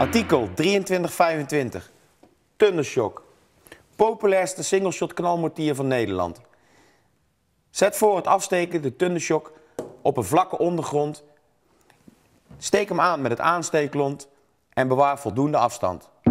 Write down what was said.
Artikel 2325. Thundershock. Populairste singleshot knalmortier van Nederland. Zet voor het afsteken de Thundershock op een vlakke ondergrond. Steek hem aan met het aansteeklont en bewaar voldoende afstand.